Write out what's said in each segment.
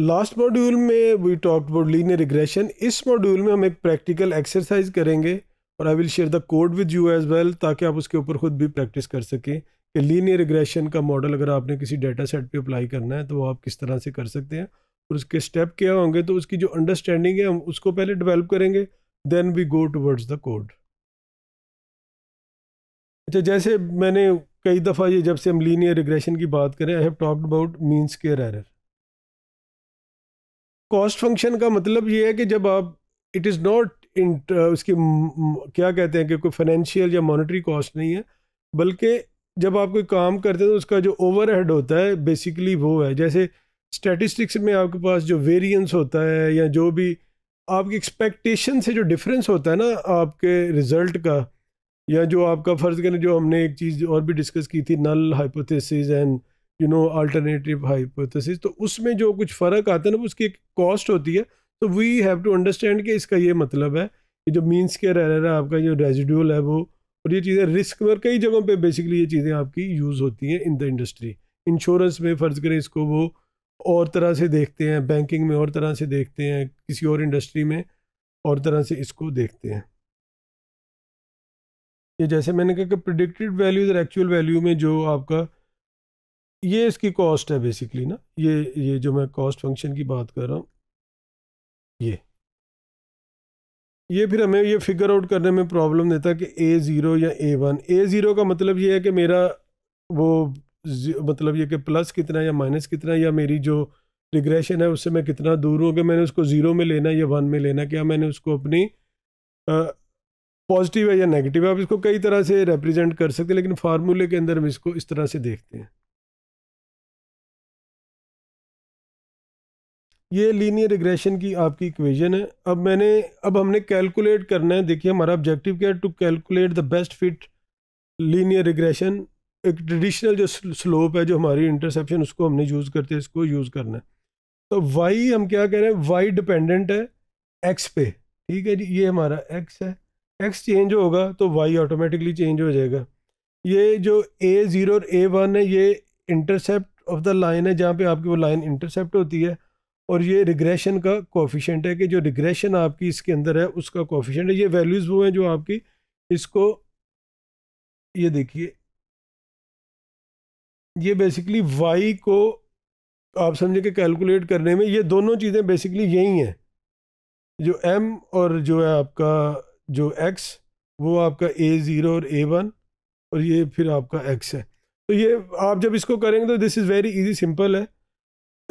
last module में we talk about linear regression इस module में हम एक प्रैक्टिकल एक्सरसाइज करेंगे और I will share the code with you as well ताकि आप उसके ऊपर खुद भी प्रैक्टिस कर सकें कि लीनियर रिग्रेशन का मॉडल अगर आपने किसी डाटा सेट पर अप्लाई करना है तो वो आप किस तरह से कर सकते हैं और उसके स्टेप क्या होंगे तो उसकी जो अंडरस्टैंडिंग है हम उसको पहले डिवेलप करेंगे then we go towards the code अच्छा जैसे मैंने कई दफ़ा ये जब से हम लीनियर रिग्रेशन की बात करें I have talked about means square error cost function का मतलब ये है कि जब आप इट इज़ नॉट इन उसकी क्या कहते हैं कि कोई फाइनेंशियल या मॉनेटरी कॉस्ट नहीं है बल्कि जब आप कोई काम करते हैं तो उसका जो ओवर हेड होता है बेसिकली वो है जैसे स्टैटिस्टिक्स में आपके पास जो वेरिएंस होता है या जो भी आपकी एक्सपेक्टेशन से जो डिफरेंस होता है ना आपके रिजल्ट का या जो आपका फ़र्ज़ करें जो हमने एक चीज़ और भी डिस्कस की थी null hypothesis and you know alternative hypothesis तो उसमें जो कुछ फ़र्क आता है ना उसकी एक कॉस्ट होती है तो वी हैव टू अंडरस्टैंड कि इसका ये मतलब है कि जो मीन्स के रह रहा है आपका जो रेजिड्यूल है वो और ये चीज़ें रिस्क में कई जगहों पे बेसिकली ये चीज़ें आपकी यूज़ होती हैं इन द इंडस्ट्री इंश्योरेंस में फ़र्ज़ करें इसको वो और तरह से देखते हैं बैंकिंग में और तरह से देखते हैं किसी और इंडस्ट्री में और तरह से इसको देखते हैं ये जैसे मैंने कहा कि प्रडिक्टेड वैल्यूज और एक्चुअल वैल्यू में जो आपका ये इसकी कॉस्ट है बेसिकली ना ये ये जो मैं कॉस्ट फंक्शन की बात कर रहा हूँ ये ये फिर हमें ये फिगर आउट करने में प्रॉब्लम देता है कि ए ज़ीरो या ए वन ए ज़ीरो का मतलब ये है कि मेरा वो मतलब ये कि प्लस कितना या माइनस कितना या मेरी जो रिग्रेशन है उससे मैं कितना दूर हूँ कि मैंने उसको ज़ीरो में लेना या वन में लेना क्या मैंने उसको अपनी पॉजिटिव है या नेगेटिव है आप इसको कई तरह से रिप्रेजेंट कर सकते हैं लेकिन फार्मूले के अंदर हम इसको इस तरह से देखते हैं ये लीनियर रिग्रेशन की आपकी इक्वेशन है अब मैंने अब हमने कैलकुलेट करना है देखिए हमारा ऑब्जेक्टिव क्या है to calculate the best fit linear regression एक ट्रेडिशनल जो स्लोप है जो हमारी इंटरसेप्शन उसको हमने यूज़ करते इसको यूज़ करना है तो वाई हम क्या कह रहे हैं वाई डिपेंडेंट है एक्स पे ठीक है जी ये हमारा एक्स है एक्स चेंज होगा तो वाई ऑटोमेटिकली चेंज हो जाएगा ये जो ए ज़ीरो और ए वन है ये इंटरसेप्ट ऑफ द लाइन है जहाँ पे आपकी वो लाइन इंटरसेप्ट होती है और ये रिग्रेशन का कोफिशेंट है कि जो रिग्रेशन आपकी इसके अंदर है उसका कोफिशेंट है ये वैल्यूज़ वो हैं जो आपकी इसको ये देखिए ये बेसिकली वाई को आप समझे कि कैलकुलेट करने में ये दोनों चीज़ें बेसिकली यही हैं जो एम और जो है आपका जो एक्स वो आपका ए ज़ीरो और ए वन और ये फिर आपका एक्स है तो ये आप जब इसको करेंगे तो this is very easy simple है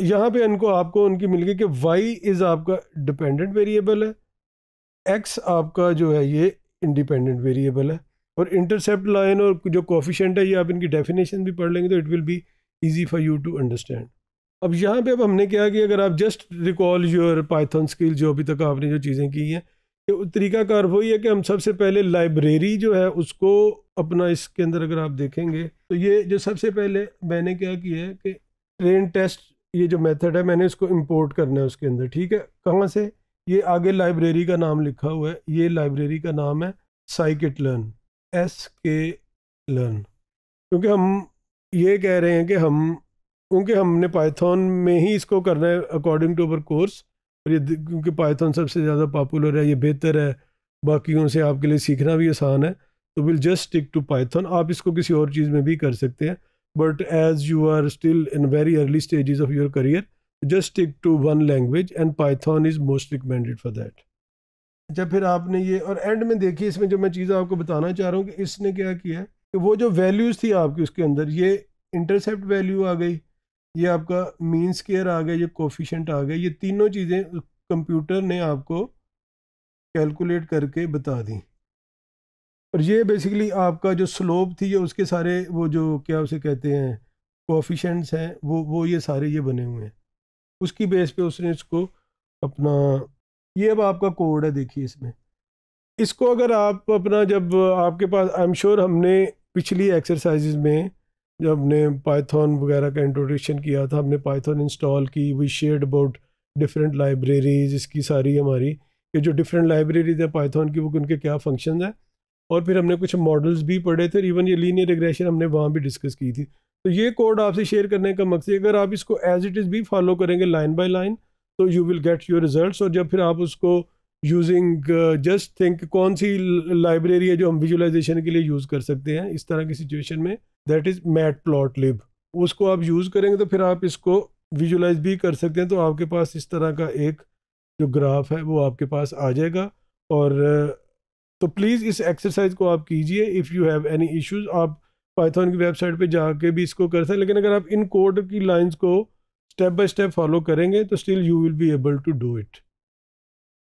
यहाँ पे इनको आपको उनकी मिल गई कि वाई इज़ आपका डिपेंडेंट वेरिएबल है एक्स आपका जो है ये इंडिपेंडेंट वेरिएबल है और इंटरसेप्ट लाइन और जो कॉफिशेंट है ये आप इनकी डेफिनेशन भी पढ़ लेंगे तो it will be easy for you to understand अब यहाँ पे अब हमने क्या कि अगर आप just recall your Python skill जो अभी तक आपने जो चीज़ें की हैं कि तरीकाकार वही है कि हम सबसे पहले लाइब्रेरी जो है उसको अपना इसके अंदर अगर आप देखेंगे तो ये जो सबसे पहले मैंने क्या किया है कि ट्रेन टेस्ट ये जो मेथड है मैंने इसको इंपोर्ट करना है उसके अंदर ठीक है कहाँ से ये आगे लाइब्रेरी का नाम लिखा हुआ है ये लाइब्रेरी का नाम है scikit learn S K learn क्योंकि हम ये कह रहे हैं कि हम क्योंकि हमने पाइथन में ही इसको करना है अकॉर्डिंग टू अवर कोर्स और ये क्योंकि पाइथन सबसे ज़्यादा पॉपुलर है ये बेहतर है बाकियों से आपके लिए सीखना भी आसान है तो will just stick to Python आप इसको किसी और चीज़ में भी कर सकते हैं but as you are still in very early stages of your career just stick to one language and python is most recommended for that जब फिर आपने ये और एंड में देखिए इसमें जो मैं चीज़ आपको बताना चाह रहा हूँ कि इसने क्या किया कि वो जो वैल्यूज़ थी आपकी उसके अंदर ये इंटरसेप्ट वैल्यू आ गई ये आपका मीन स्केयर आ गया ये कोफिशेंट आ गया ये तीनों चीज़ें कंप्यूटर ने आपको कैलकुलेट करके बता दी और ये बेसिकली आपका जो स्लोप थी ये उसके सारे वो जो क्या उसे कहते हैं कोफिशेंट्स हैं वो वो ये सारे ये बने हुए हैं उसकी बेस पे उसने इसको अपना ये अब आपका कोड है देखिए इसमें इसको अगर आप अपना जब आपके पास आई एम श्योर हमने पिछली एक्सरसाइज में जब हमने पाइथन वगैरह का इंट्रोडक्शन किया था हमने पाइथन इंस्टॉल की we said about different libraries इसकी सारी हमारी ये जो डिफरेंट लाइब्रेरीज है पाइथन की वो उनके क्या फंक्शन हैं और फिर हमने कुछ मॉडल्स भी पढ़े थे इवन ये लीनियर रिग्रेशन हमने वहाँ भी डिस्कस की थी तो ये कोड आपसे शेयर करने का मकसद अगर आप इसको एज इट इज़ भी फॉलो करेंगे लाइन बाय लाइन तो you will get your result और जब फिर आप उसको यूजिंग जस्ट थिंक कौन सी लाइब्रेरी है जो हम विजुलाइजेशन के लिए यूज़ कर सकते हैं इस तरह की सिचुएशन में that is matplotlib उसको आप यूज़ करेंगे तो फिर आप इसको विजुलाइज भी कर सकते हैं तो आपके पास इस तरह का एक जो ग्राफ है वो आपके पास आ जाएगा और uh, तो प्लीज़ इस एक्सरसाइज को आप कीजिए if you have any issues आप पाइथन की वेबसाइट पे जाके भी इसको कर सकते हैं लेकिन अगर आप इन कोड की लाइंस को स्टेप बाय स्टेप फॉलो करेंगे तो still you will be able to do it